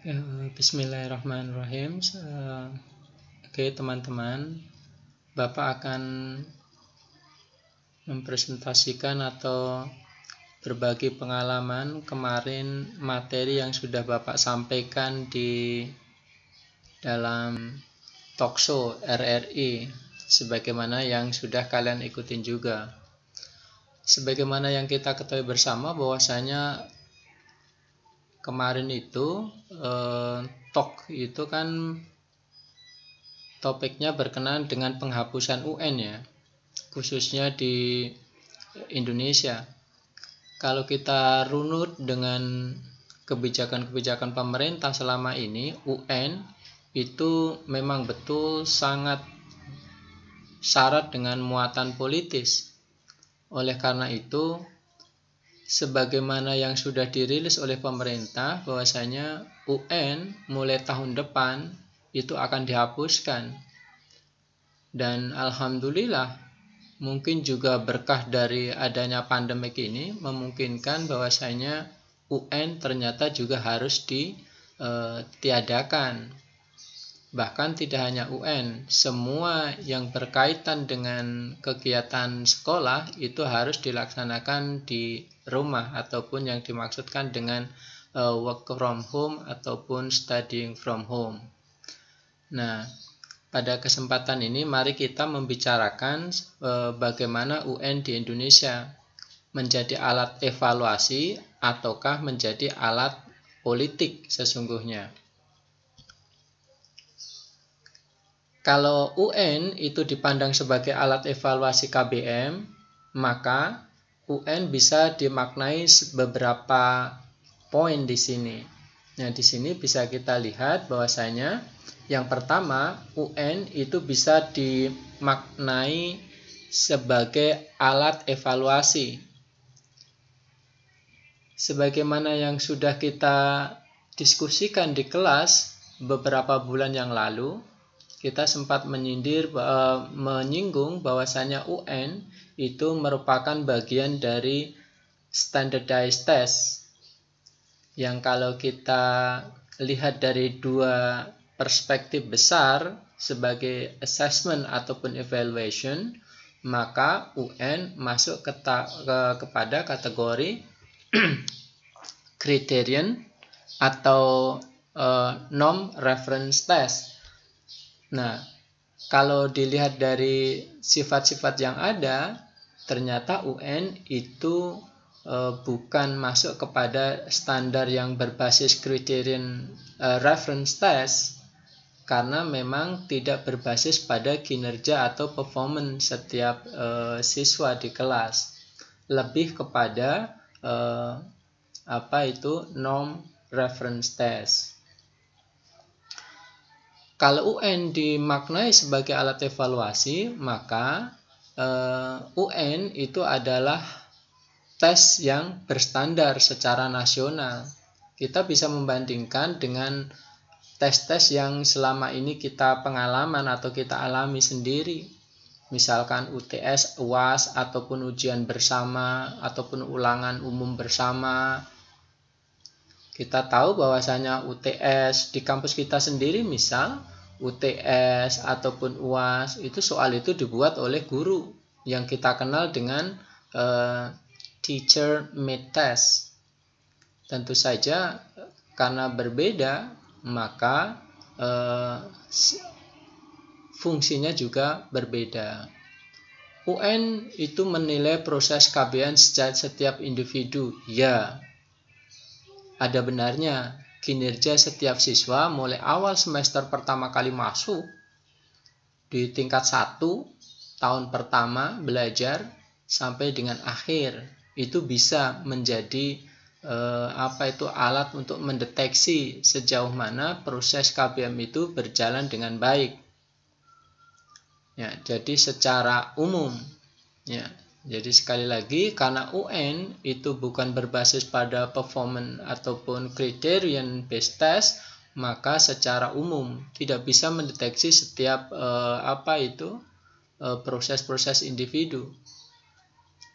Eh, bismillahirrahmanirrahim. Eh, oke, teman-teman, Bapak akan mempresentasikan atau berbagi pengalaman kemarin materi yang sudah Bapak sampaikan di dalam Tokso RRI sebagaimana yang sudah kalian ikutin juga. Sebagaimana yang kita ketahui bersama bahwasanya kemarin itu eh, talk itu kan topiknya berkenaan dengan penghapusan UN ya khususnya di Indonesia kalau kita runut dengan kebijakan-kebijakan pemerintah selama ini UN itu memang betul sangat syarat dengan muatan politis oleh karena itu sebagaimana yang sudah dirilis oleh pemerintah bahwasanya UN mulai tahun depan itu akan dihapuskan. Dan alhamdulillah mungkin juga berkah dari adanya pandemik ini memungkinkan bahwasanya UN ternyata juga harus ditiadakan. Eh, e, Bahkan tidak hanya UN, semua yang berkaitan dengan kegiatan sekolah itu harus dilaksanakan di rumah ataupun yang dimaksudkan dengan uh, work from home ataupun studying from home. Nah, pada kesempatan ini mari kita membicarakan uh, bagaimana UN di Indonesia menjadi alat evaluasi ataukah menjadi alat politik sesungguhnya. Kalau UN itu dipandang sebagai alat evaluasi KBM, maka UN bisa dimaknai beberapa poin di sini. Nah, di sini bisa kita lihat bahwasanya yang pertama, UN itu bisa dimaknai sebagai alat evaluasi. Sebagaimana yang sudah kita diskusikan di kelas beberapa bulan yang lalu, kita sempat menyindir uh, menyinggung bahwasanya UN itu merupakan bagian dari standardized test yang kalau kita lihat dari dua perspektif besar sebagai assessment ataupun evaluation maka UN masuk ke, ke kepada kategori criterion atau uh, norm reference test Nah, kalau dilihat dari sifat-sifat yang ada, ternyata UN itu e, bukan masuk kepada standar yang berbasis kriterian e, reference test karena memang tidak berbasis pada kinerja atau performance setiap e, siswa di kelas. Lebih kepada e, apa itu norm reference test. Kalau UN dimaknai sebagai alat evaluasi, maka eh, UN itu adalah tes yang berstandar secara nasional. Kita bisa membandingkan dengan tes-tes yang selama ini kita pengalaman atau kita alami sendiri. Misalkan UTS, UAS, ataupun ujian bersama, ataupun ulangan umum bersama, kita tahu bahwasanya UTS di kampus kita sendiri misal UTS ataupun UAS itu soal itu dibuat oleh guru yang kita kenal dengan uh, teacher made test. Tentu saja karena berbeda maka uh, fungsinya juga berbeda. UN itu menilai proses KBN setiap individu, ya, ada benarnya kinerja setiap siswa mulai awal semester pertama kali masuk di tingkat 1 tahun pertama belajar sampai dengan akhir itu bisa menjadi eh, apa itu alat untuk mendeteksi sejauh mana proses KBM itu berjalan dengan baik. Ya, jadi secara umum ya, jadi sekali lagi karena UN itu bukan berbasis pada performance ataupun criterion based test, maka secara umum tidak bisa mendeteksi setiap eh, apa itu eh, proses-proses eh, individu.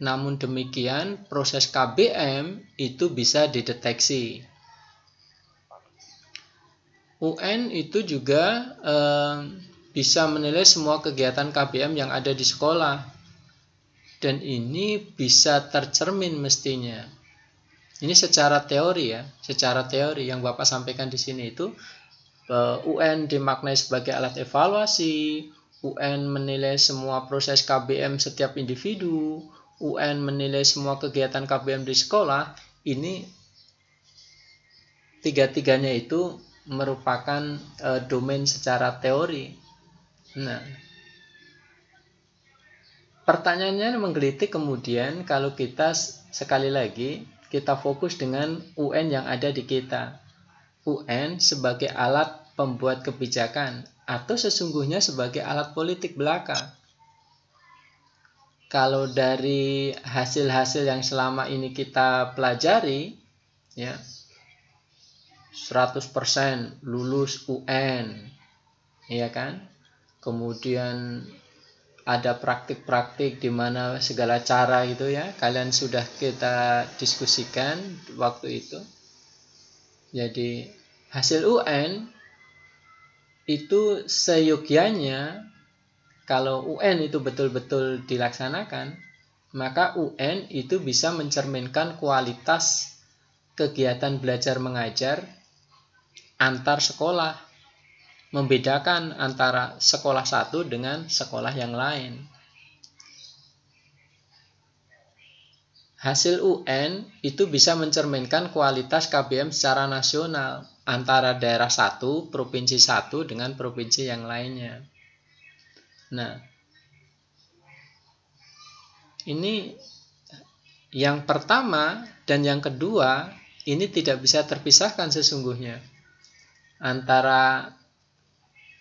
Namun demikian, proses KBM itu bisa dideteksi. UN itu juga eh, bisa menilai semua kegiatan KBM yang ada di sekolah dan ini bisa tercermin mestinya. Ini secara teori ya, secara teori yang Bapak sampaikan di sini itu eh, UN dimaknai sebagai alat evaluasi, UN menilai semua proses KBM setiap individu, UN menilai semua kegiatan KBM di sekolah, ini tiga-tiganya itu merupakan eh, domain secara teori. Nah, pertanyaannya menggelitik kemudian kalau kita sekali lagi kita fokus dengan UN yang ada di kita. UN sebagai alat pembuat kebijakan atau sesungguhnya sebagai alat politik belaka. Kalau dari hasil-hasil yang selama ini kita pelajari, ya 100% lulus UN, ya kan? Kemudian ada praktik-praktik di mana segala cara itu ya kalian sudah kita diskusikan waktu itu jadi hasil UN itu seyogianya kalau UN itu betul-betul dilaksanakan maka UN itu bisa mencerminkan kualitas kegiatan belajar mengajar antar sekolah membedakan antara sekolah satu dengan sekolah yang lain. Hasil UN itu bisa mencerminkan kualitas KBM secara nasional antara daerah satu, provinsi satu dengan provinsi yang lainnya. Nah, ini yang pertama dan yang kedua ini tidak bisa terpisahkan sesungguhnya antara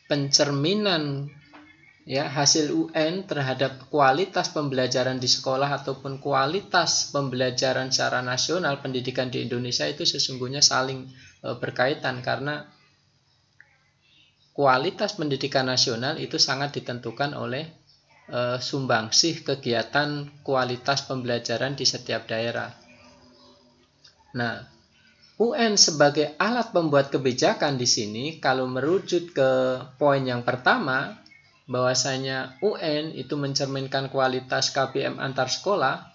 pencerminan ya hasil UN terhadap kualitas pembelajaran di sekolah ataupun kualitas pembelajaran secara nasional pendidikan di Indonesia itu sesungguhnya saling e, berkaitan karena kualitas pendidikan nasional itu sangat ditentukan oleh e, sumbangsih kegiatan kualitas pembelajaran di setiap daerah. Nah, UN sebagai alat pembuat kebijakan di sini kalau merujuk ke poin yang pertama bahwasanya UN itu mencerminkan kualitas KPM antar sekolah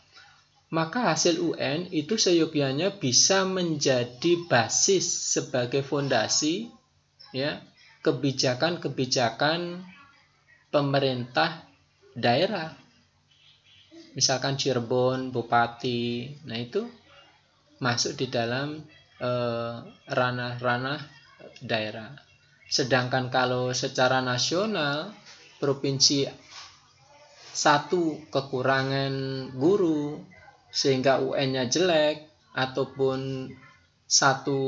maka hasil UN itu seyogyanya bisa menjadi basis sebagai fondasi ya kebijakan-kebijakan pemerintah daerah misalkan Cirebon bupati nah itu masuk di dalam Eh, ranah-ranah eh, daerah. Sedangkan kalau secara nasional provinsi satu kekurangan guru sehingga UN-nya jelek ataupun satu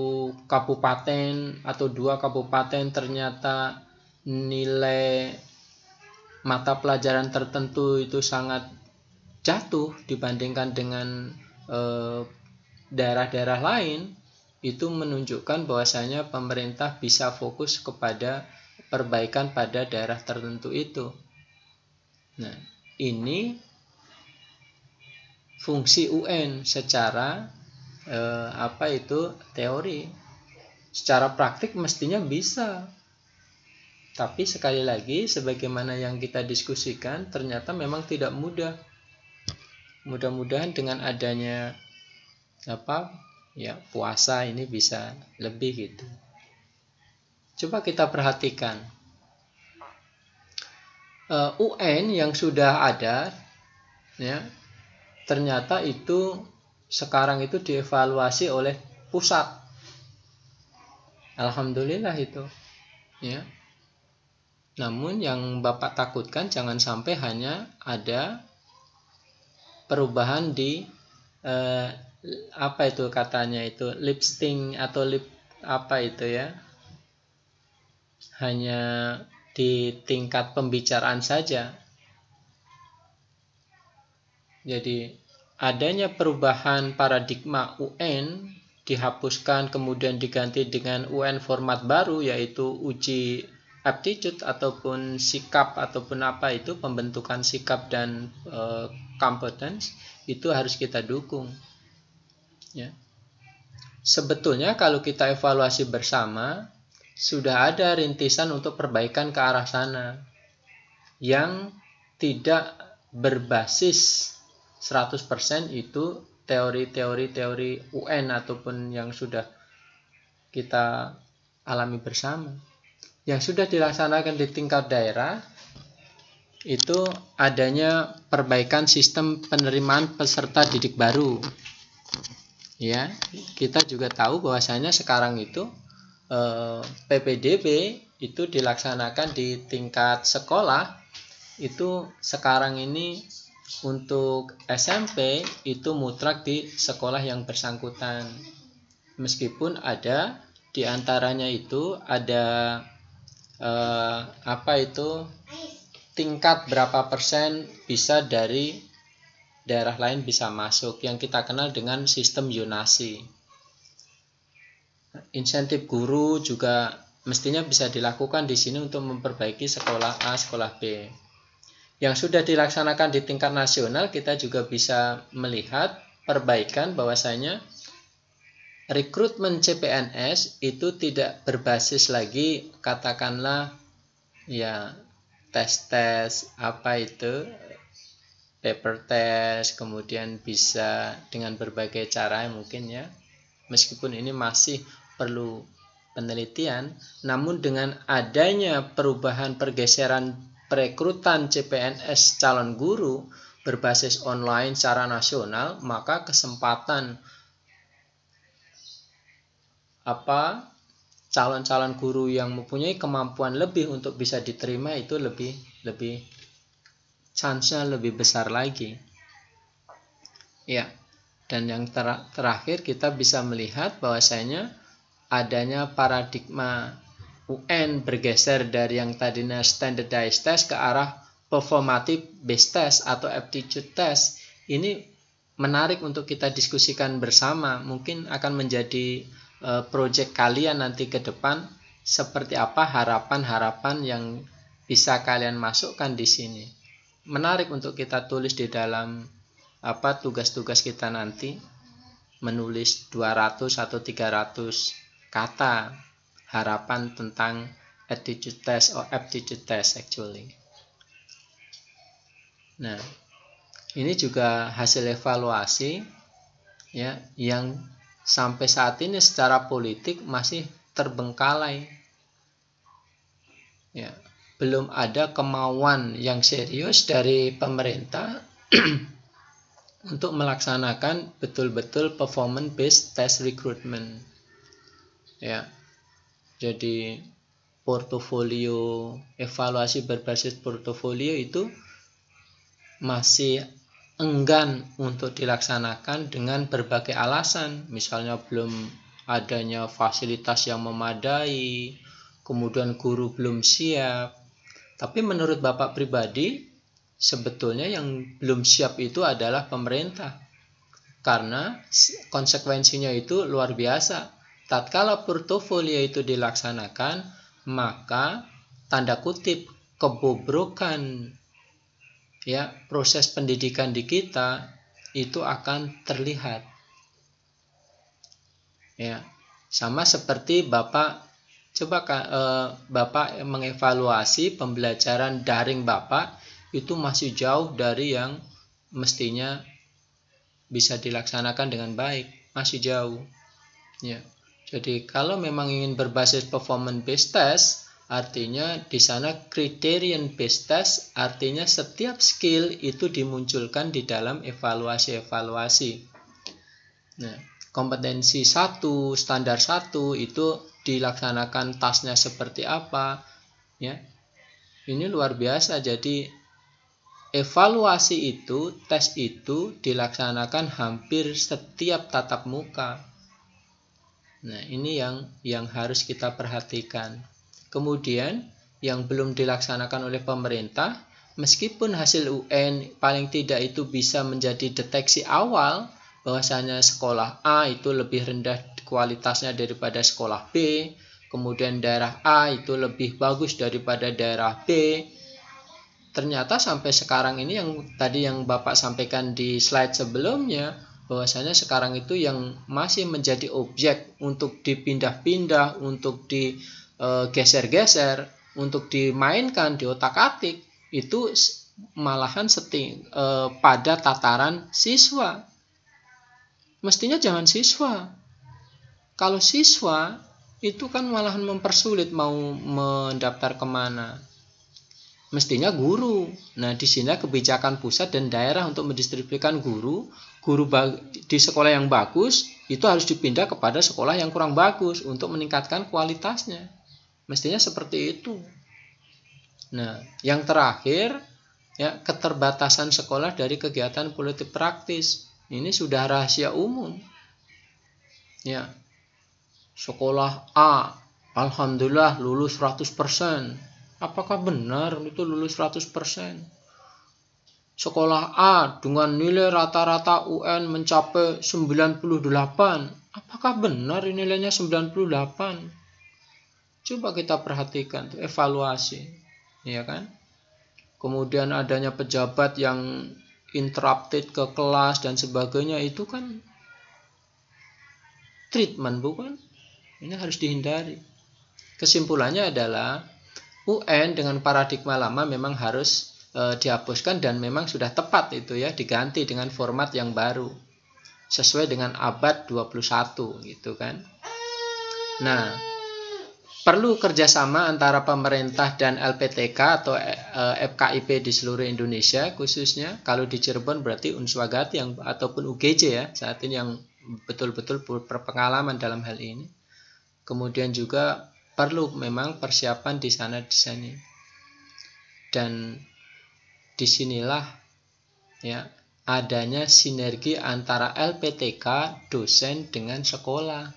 kabupaten atau dua kabupaten ternyata nilai mata pelajaran tertentu itu sangat jatuh dibandingkan dengan eh, daerah-daerah lain itu menunjukkan bahwasanya pemerintah bisa fokus kepada perbaikan pada daerah tertentu itu. Nah, ini fungsi UN secara eh, apa itu teori. Secara praktik mestinya bisa. Tapi sekali lagi sebagaimana yang kita diskusikan ternyata memang tidak mudah. Mudah-mudahan dengan adanya apa ya puasa ini bisa lebih gitu. Coba kita perhatikan uh, UN yang sudah ada, ya ternyata itu sekarang itu dievaluasi oleh pusat. Alhamdulillah itu, ya. Namun yang Bapak takutkan jangan sampai hanya ada perubahan di eh, apa itu katanya itu lipsting atau lip apa itu ya hanya di tingkat pembicaraan saja jadi adanya perubahan paradigma UN dihapuskan kemudian diganti dengan UN format baru yaitu uji aptitude ataupun sikap ataupun apa itu pembentukan sikap dan e, competence itu harus kita dukung Ya. Sebetulnya kalau kita evaluasi bersama, sudah ada rintisan untuk perbaikan ke arah sana yang tidak berbasis 100% itu teori-teori-teori UN ataupun yang sudah kita alami bersama. Yang sudah dilaksanakan di tingkat daerah itu adanya perbaikan sistem penerimaan peserta didik baru ya kita juga tahu bahwasanya sekarang itu eh, PPDB itu dilaksanakan di tingkat sekolah itu sekarang ini untuk SMP itu mutlak di sekolah yang bersangkutan meskipun ada diantaranya itu ada eh, apa itu tingkat berapa persen bisa dari daerah lain bisa masuk yang kita kenal dengan sistem yunasi. Insentif guru juga mestinya bisa dilakukan di sini untuk memperbaiki sekolah A, sekolah B. Yang sudah dilaksanakan di tingkat nasional kita juga bisa melihat perbaikan bahwasanya rekrutmen CPNS itu tidak berbasis lagi katakanlah ya tes-tes apa itu paper test, kemudian bisa dengan berbagai cara mungkin ya. Meskipun ini masih perlu penelitian, namun dengan adanya perubahan pergeseran perekrutan CPNS calon guru berbasis online secara nasional, maka kesempatan apa calon-calon guru yang mempunyai kemampuan lebih untuk bisa diterima itu lebih lebih chance-nya lebih besar lagi. Ya. Dan yang ter terakhir kita bisa melihat bahwasanya adanya paradigma UN bergeser dari yang tadinya standardized test ke arah performative based test atau aptitude test. Ini menarik untuk kita diskusikan bersama. Mungkin akan menjadi uh, project kalian nanti ke depan seperti apa harapan-harapan yang bisa kalian masukkan di sini menarik untuk kita tulis di dalam apa tugas-tugas kita nanti menulis 200 atau 300 kata harapan tentang attitude test or aptitude test actually. Nah, ini juga hasil evaluasi ya yang sampai saat ini secara politik masih terbengkalai. Ya, belum ada kemauan yang serius dari pemerintah untuk melaksanakan betul-betul performance based test recruitment. Ya. Jadi portofolio evaluasi berbasis portofolio itu masih enggan untuk dilaksanakan dengan berbagai alasan, misalnya belum adanya fasilitas yang memadai, kemudian guru belum siap, tapi menurut Bapak pribadi, sebetulnya yang belum siap itu adalah pemerintah. Karena konsekuensinya itu luar biasa. Tatkala portofolio itu dilaksanakan, maka tanda kutip kebobrokan ya proses pendidikan di kita itu akan terlihat. Ya, sama seperti Bapak Coba eh, Bapak mengevaluasi pembelajaran daring Bapak itu masih jauh dari yang mestinya bisa dilaksanakan dengan baik, masih jauh. Ya. Jadi kalau memang ingin berbasis performance based test, artinya di sana criterion based test artinya setiap skill itu dimunculkan di dalam evaluasi-evaluasi. Nah, kompetensi satu, standar satu itu dilaksanakan tasnya seperti apa ya ini luar biasa jadi evaluasi itu tes itu dilaksanakan hampir setiap tatap muka nah ini yang yang harus kita perhatikan kemudian yang belum dilaksanakan oleh pemerintah meskipun hasil UN paling tidak itu bisa menjadi deteksi awal bahwasanya sekolah A itu lebih rendah kualitasnya daripada sekolah B, kemudian daerah A itu lebih bagus daripada daerah B. Ternyata sampai sekarang ini yang tadi yang Bapak sampaikan di slide sebelumnya, bahwasanya sekarang itu yang masih menjadi objek untuk dipindah-pindah, untuk digeser-geser, e, untuk dimainkan di otak-atik itu malahan seting eh, pada tataran siswa Mestinya jangan siswa. Kalau siswa itu kan malahan mempersulit mau mendaftar kemana. Mestinya guru. Nah, di sini kebijakan pusat dan daerah untuk mendistribusikan guru, guru di sekolah yang bagus itu harus dipindah kepada sekolah yang kurang bagus untuk meningkatkan kualitasnya. Mestinya seperti itu. Nah, yang terakhir ya keterbatasan sekolah dari kegiatan politik praktis. Ini sudah rahasia umum. Ya. Sekolah A, alhamdulillah lulus 100%. Apakah benar itu lulus 100%? Sekolah A dengan nilai rata-rata UN mencapai 98. Apakah benar nilainya 98? Coba kita perhatikan evaluasi, ya kan? Kemudian adanya pejabat yang interrupted ke kelas dan sebagainya itu kan treatment bukan? Ini harus dihindari. Kesimpulannya adalah UN dengan paradigma lama memang harus e, dihapuskan dan memang sudah tepat itu ya diganti dengan format yang baru sesuai dengan abad 21 gitu kan. Nah, perlu kerjasama antara pemerintah dan LPTK atau eh, FKIP di seluruh Indonesia khususnya kalau di Cirebon berarti Unswagat yang ataupun UGJ ya saat ini yang betul-betul berpengalaman dalam hal ini kemudian juga perlu memang persiapan di sana di sini dan disinilah ya adanya sinergi antara LPTK dosen dengan sekolah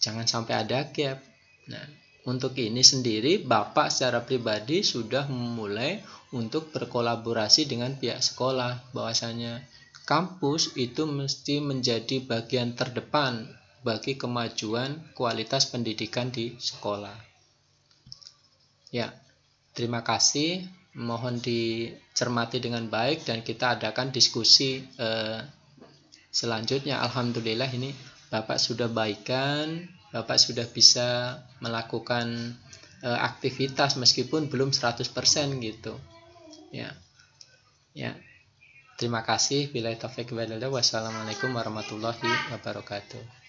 jangan sampai ada gap Nah, untuk ini sendiri Bapak secara pribadi sudah memulai untuk berkolaborasi dengan pihak sekolah bahwasanya kampus itu mesti menjadi bagian terdepan bagi kemajuan kualitas pendidikan di sekolah. Ya, terima kasih. Mohon dicermati dengan baik dan kita adakan diskusi eh, selanjutnya. Alhamdulillah ini Bapak sudah baikan Bapak sudah bisa melakukan e, aktivitas meskipun belum 100% gitu. Ya. Ya. Terima kasih. Bila taufik Wassalamualaikum warahmatullahi wabarakatuh.